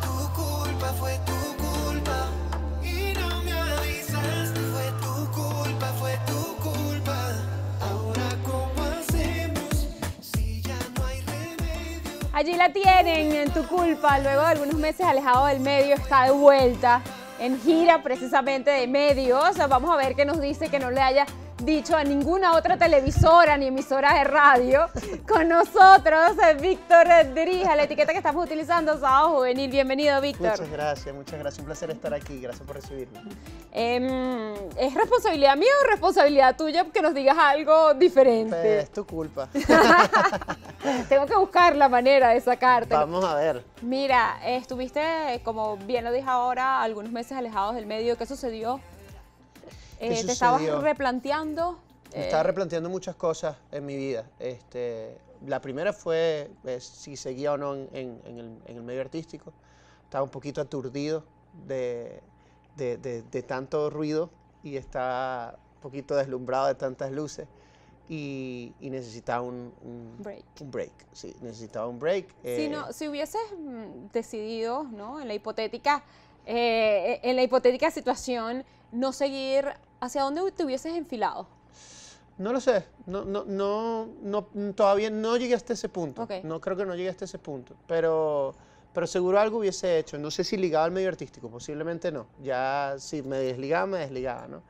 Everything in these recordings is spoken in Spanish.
tu culpa, fue tu culpa. tu culpa, fue tu culpa. no hay Allí la tienen, en tu culpa. Luego de algunos meses alejado del medio, está de vuelta en gira precisamente de medios. Vamos a ver qué nos dice que no le haya dicho a ninguna otra televisora ni emisora de radio. Con nosotros, Víctor Drija, la etiqueta que estamos utilizando, Sábado Juvenil. Bienvenido, Víctor. Muchas gracias, muchas gracias. Un placer estar aquí. Gracias por recibirme. Em, ¿Es responsabilidad mía o responsabilidad tuya que nos digas algo diferente? Pues, es tu culpa. Tengo que buscar la manera de sacarte. Vamos a ver. Mira, estuviste, como bien lo dije ahora, algunos meses alejados del medio. ¿Qué sucedió? Eh, ¿Te estabas replanteando? Eh, estaba replanteando muchas cosas en mi vida. Este, la primera fue eh, si seguía o no en, el, en, el, medio artístico. Estaba un poquito aturdido de, de, de, tanto ruido y estaba un poquito deslumbrado de tantas luces. Y, necesitaba un, break. break, sí, necesitaba un break. Si, eh, no, si hubieses mm, decidido, ¿no? En la hipotética, eh, en la hipotética situación, no seguir, ¿hacia dónde te hubieses enfilado? No lo sé, no, no, no, todavía no llegué hasta ese punto. No creo que no llegué hasta ese punto, pero, pero seguro algo hubiese hecho. No sé si ligado al medio artístico, posiblemente no. Ya si me desligaba, me desligaba, ¿no?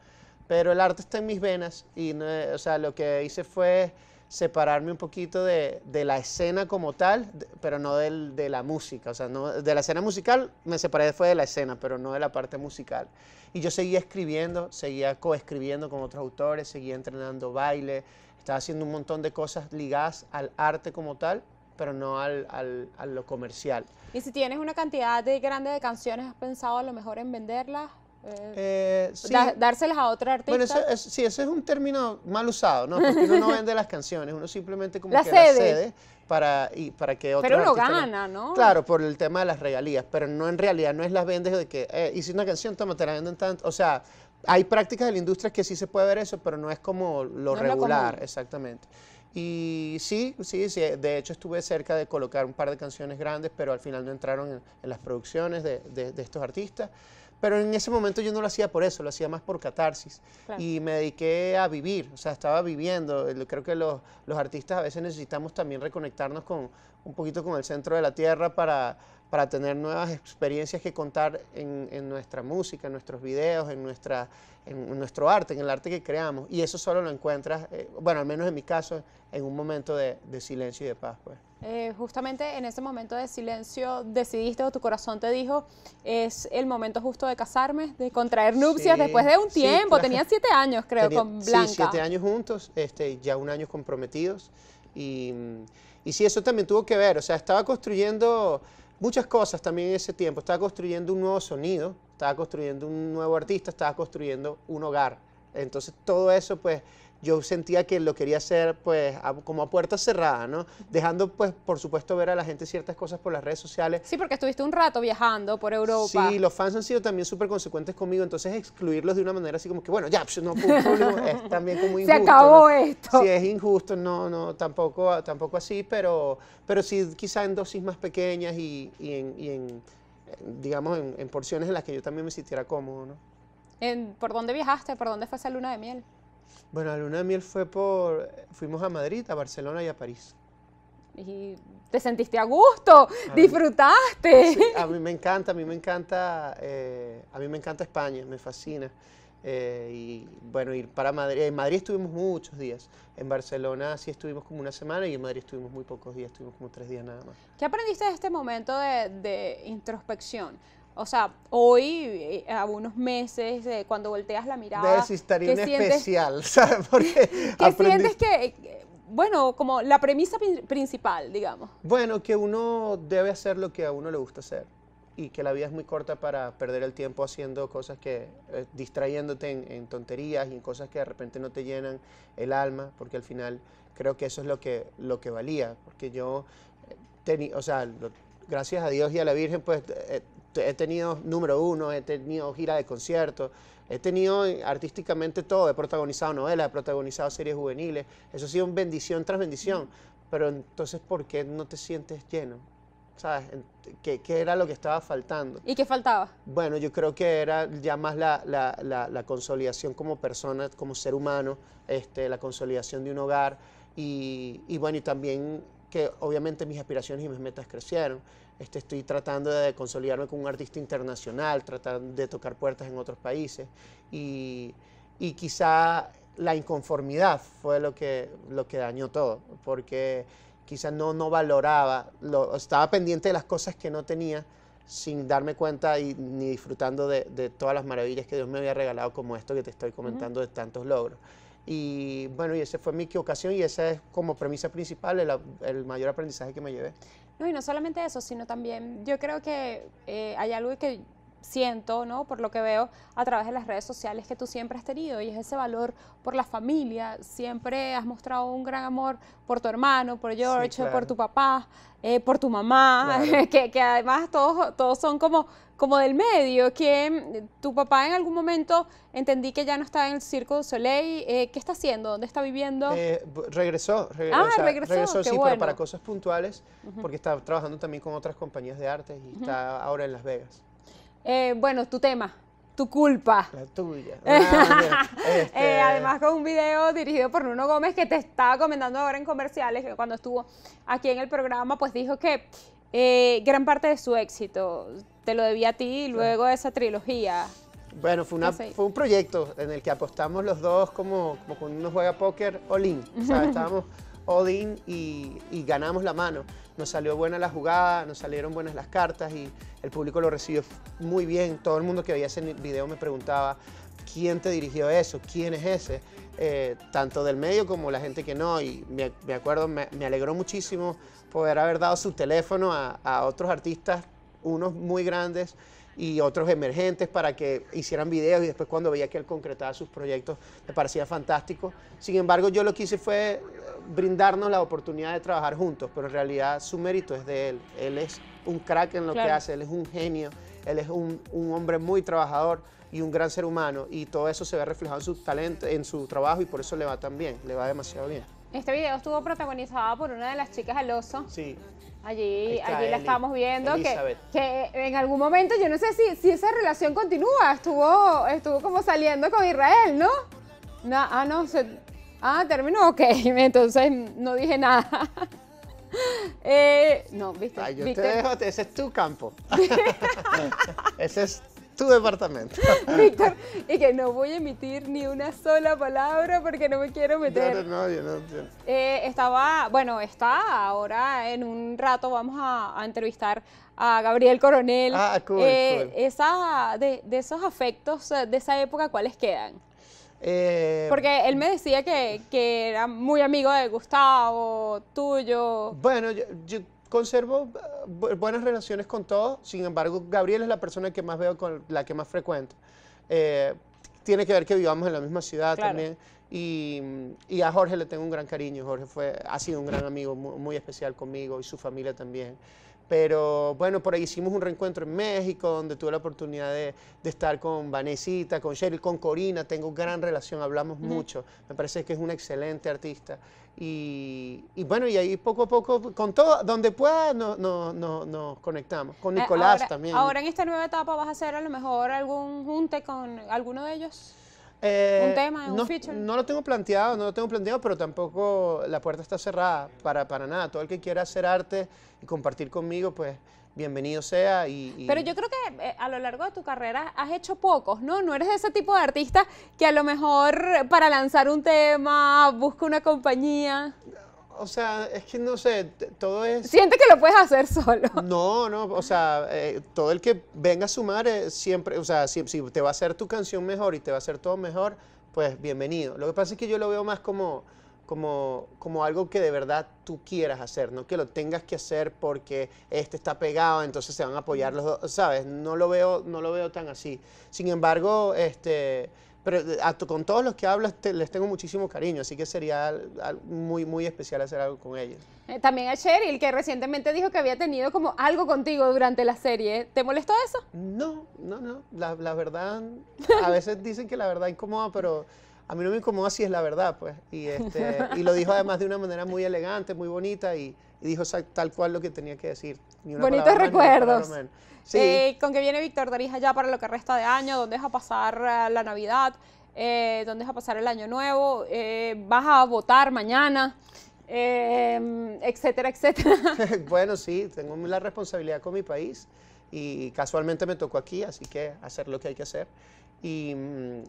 Pero el arte está en mis venas y, no, eh, o sea, lo que hice fue separarme un poquito de, la escena como tal, pero no del, de la música. O sea, de la escena musical me separé fue de la escena, pero no de la parte musical. Y yo seguía escribiendo, seguía coescribiendo con otros autores, seguía entrenando baile, estaba haciendo un montón de cosas ligadas al arte como tal, pero no al, a lo comercial. Y si tienes una cantidad de grande de canciones, ¿has pensado a lo mejor en venderlas? Eh, eh, dárselas a otra artista. Bueno, eso, es, sí, ese es un término mal usado, ¿no? Porque uno no vende las canciones, uno simplemente como que las para, y, para que Pero uno gana, ¿no? Claro, por el tema de las regalías, pero no en realidad, no es las vendes de que eh, hice una canción, toma, te la venden tanto. O sea, hay prácticas de la industria que sí se puede ver eso, pero no es como lo regular, exactamente. Y sí, sí, sí, de hecho estuve cerca de colocar un par de canciones grandes, pero al final no entraron en, las producciones de estos artistas. Pero en ese momento yo no lo hacía por eso, lo hacía más por catarsis. Y me dediqué a vivir, o sea, estaba viviendo. Creo que los, los artistas a veces necesitamos también reconectarnos con un poquito con el centro de la tierra para para tener nuevas experiencias que contar en, nuestra música, en nuestros videos, en, nuestra, en nuestro arte, en el arte que creamos. Y eso solo lo encuentras, eh, bueno, al menos en mi caso, en un momento de, silencio y de paz. Pues. Eh, justamente en ese momento de silencio decidiste o tu corazón te dijo, es el momento justo de casarme, de contraer nupcias después de un tiempo, Tenían siete años creo con Blanca. Sí, siete años juntos, este, ya un año comprometidos y, y sí, eso también tuvo que ver, o sea, estaba construyendo muchas cosas también en ese tiempo. Estaba construyendo un nuevo sonido, estaba construyendo un nuevo artista, estaba construyendo un hogar. Entonces todo eso pues yo sentía que lo quería hacer pues como a puerta cerrada, ¿no? Dejando pues por supuesto ver a la gente ciertas cosas por las redes sociales. Sí, porque estuviste un rato viajando por Europa. Sí, los fans han sido también súper consecuentes conmigo, entonces excluirlos de una manera así como que bueno, ya, pues, no, es también como injusto. Se acabó esto. Sí, es injusto, no, no, tampoco, tampoco así, pero, pero sí quizá en dosis más pequeñas y, y en, digamos, en, porciones en las que yo también me sintiera cómodo, ¿no? ¿Por dónde viajaste? ¿Por dónde fue esa luna de miel? Bueno, la luna de miel fue por... Fuimos a Madrid, a Barcelona y a París. Y te sentiste a gusto, disfrutaste. a mí me encanta, a mí me encanta, eh, a mí me encanta España, me fascina. Eh, y bueno, ir para Madrid. En Madrid estuvimos muchos días. En Barcelona sí estuvimos como una semana y en Madrid estuvimos muy pocos días, estuvimos como tres días nada más. ¿Qué aprendiste de este momento de, de introspección? O sea, hoy, eh, a unos meses, cuando volteas la mirada... de estar especial, ¿sabes? Porque ¿Qué sientes que, bueno, como la premisa principal, digamos? Bueno, que uno debe hacer lo que a uno le gusta hacer y que la vida es muy corta para perder el tiempo haciendo cosas que, eh, distrayéndote en, tonterías y en cosas que de repente no te llenan el alma, porque al final creo que eso es lo que, lo que valía, porque yo, eh, tenía... o sea, gracias a Dios y a la Virgen, pues he tenido número uno, he tenido gira de conciertos, he tenido artísticamente todo, he protagonizado novelas, he protagonizado series juveniles, eso ha sido bendición tras bendición, pero entonces ¿por qué no te sientes lleno? ¿Sabes? ¿Qué, era lo que estaba faltando? ¿Y qué faltaba? Bueno, yo creo que era ya más la, consolidación como persona, como ser humano, este, la consolidación de un hogar y, y bueno, y también que obviamente mis aspiraciones y mis metas crecieron. Este, estoy tratando de consolidarme con un artista internacional, tratando de tocar puertas en otros países y, quizá la inconformidad fue lo que, lo que dañó todo, porque quizá no, no valoraba, lo, estaba pendiente de las cosas que no tenía sin darme cuenta y ni disfrutando de, de, todas las maravillas que Dios me había regalado, como esto que te estoy comentando de tantos logros. Y bueno, y esa fue mi equivocación y esa es como premisa principal, el, mayor aprendizaje que me llevé. No, y no solamente eso, sino también yo creo que eh, hay algo que siento, ¿no? Por lo que veo a través de las redes sociales que tú siempre has tenido y es ese valor por la familia. Siempre has mostrado un gran amor por tu hermano, por George, por tu papá, eh, por tu mamá, que, además todos, todos son como, como del medio, que mm, tu papá en algún momento entendí que ya no está en el Circo de Soleil. Eh, ¿Qué está haciendo? ¿Dónde está viviendo? Eh, regresó, ah, regresó, regresó, sí, para cosas puntuales, porque está trabajando también con otras compañías de arte y está ahora en Las Vegas. Eh, bueno, tu tema, tu culpa. La tuya. Ah, este. eh, además con un video dirigido por Nuno Gómez que te estaba comentando ahora en comerciales, que cuando estuvo aquí en el programa, pues dijo que eh, gran parte de su éxito te lo debía a ti y luego de esa trilogía. Bueno, fue, una, un proyecto en el que apostamos los dos como, como cuando uno juega póker all-in. O sea, estábamos all-in y ganamos la mano. Nos salió buena la jugada, nos salieron buenas las cartas y el público lo recibió muy bien, todo el mundo que veía ese video me preguntaba quién te dirigió eso, quién es ese, eh, tanto del medio como la gente que no, y me, acuerdo, me, alegró muchísimo poder haber dado su teléfono a, a otros artistas, unos muy grandes, y otros emergentes para que hicieran videos y después cuando veía que él concretaba sus proyectos me parecía fantástico. Sin embargo, yo lo que hice fue brindarnos la oportunidad de trabajar juntos, pero en realidad su mérito es de él. Él es un crack en lo que hace, él es un genio, él es un, hombre muy trabajador y un gran ser humano y todo eso se ve reflejado en su talento, en su trabajo y por eso le va tan bien, le va demasiado bien. Este video estuvo protagonizado por una de las chicas al oso. Sí. Allí, allí la estábamos viendo que, que, en algún momento, yo no sé si, si esa relación continúa, estuvo, estuvo como saliendo con Israel, ¿no? no ah, no, se, ah, terminó, ok, entonces no dije nada. eh, no, viste. te ese es tu campo. ese es tu departamento. Víctor, y que no voy a emitir ni una sola palabra porque no me quiero meter. No, yo no, eh, estaba, bueno, está ahora en un rato vamos a, entrevistar a Gabriel Coronel. Ah, cool, eh, cool. Esa, de, esos afectos eh, de esa época, ¿cuáles quedan? porque él me decía que, que, era muy amigo de Gustavo, tuyo. Bueno, yo conservo buenas relaciones con todos, sin embargo, Gabriel es la persona que más veo, con la que más frecuento. Eh, tiene que ver que vivamos en la misma ciudad también. Y, a Jorge le tengo un gran cariño. Jorge fue, ha sido un gran amigo, muy especial conmigo y su familia también. Pero bueno, por ahí hicimos un reencuentro en México, donde tuve la oportunidad de, estar con Vanesita, con Cheryl, con Corina. Tengo gran relación, hablamos mucho. Me parece que es una excelente artista. Y, bueno, y ahí poco a poco, con todo, donde pueda, nos conectamos. Con eh, Nicolás también. Ahora en esta nueva etapa vas a hacer a lo mejor algún junte con alguno de ellos. Eh, ¿Un tema, un no, feature? No lo tengo planteado, no lo tengo planteado, pero tampoco la puerta está cerrada para, para nada. Todo el que quiera hacer arte y compartir conmigo, pues bienvenido sea. Y, Pero yo creo que eh, a lo largo de tu carrera has hecho pocos, ¿no? No eres de ese tipo de artista que a lo mejor para lanzar un tema busca una compañía. O sea, es que no sé, todo es... Siente que lo puedes hacer solo. No, no, o sea, eh, todo el que venga a sumar eh, siempre, o sea, si, te va a hacer tu canción mejor y te va a hacer todo mejor, pues bienvenido. Lo que pasa es que yo lo veo más como, como, como algo que de verdad tú quieras hacer, no que lo tengas que hacer porque este está pegado, entonces se van a apoyar los dos, ¿sabes? No lo veo, no lo veo tan así. Sin embargo, este pero eh, con todos los que hablas les tengo muchísimo cariño, así que sería muy, muy especial hacer algo con ellos. Eh, también a Cheryl, que recientemente dijo que había tenido como algo contigo durante la serie. ¿Te molestó eso? No, no, no. La, verdad, a veces dicen que la verdad incomoda, pero a mí no me incomoda si es la verdad, pues. Y, este, y lo dijo además de una manera muy elegante, muy bonita y y dijo tal cual lo que tenía que decir. Bonitos recuerdos. Eh, sí. ¿Con qué viene Víctor Darija ya para lo que resta de año? ¿Dónde es a pasar eh, la Navidad? Eh, ¿Dónde es a pasar el Año Nuevo? ¿Vas a votar mañana? etcétera, etcétera. bueno, sí, tengo la responsabilidad con mi país y casualmente me tocó aquí, así que hacer lo que hay que hacer. Y mm,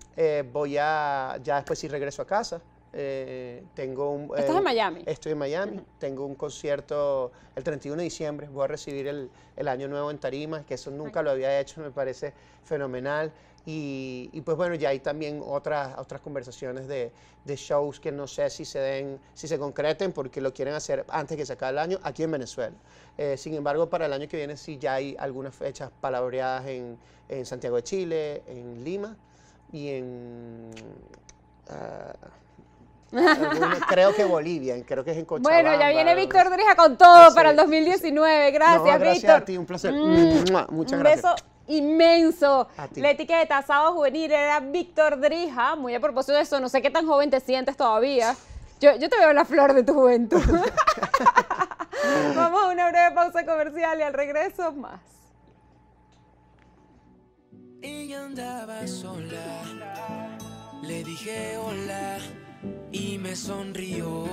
voy a, ya después sí regreso a casa. Eh, tengo un, eh, Miami? Estoy en Miami. Tengo un concierto el 31 de diciembre. Voy a recibir el, el año nuevo en Tarima, que eso nunca lo había hecho, me parece fenomenal. Y, pues bueno, ya hay también otras, otras conversaciones de, de, shows que no sé si se den, si se concreten, porque lo quieren hacer antes que se acabe el año aquí en Venezuela. Eh, sin embargo, para el año que viene sí ya hay algunas fechas palabreadas en, en Santiago de Chile, en Lima y en creo que Bolivia, creo que es en Cochabamba. Bueno, ya viene Víctor Drija con todo para el 2019. Gracias, no, gracias a ti, un placer. Mm, muchas gracias. Un beso inmenso. La etiqueta Sábado Juvenil era Víctor Drija. Muy a propósito de eso, no sé qué tan joven te sientes todavía. Yo, yo te veo la flor de tu juventud. Vamos a una breve pausa comercial y al regreso más. Ella andaba sola, le dije hola y me sonrió.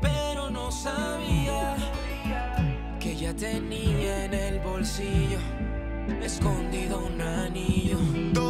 Pero no sabía que ya tenía en el bolsillo escondido un anillo.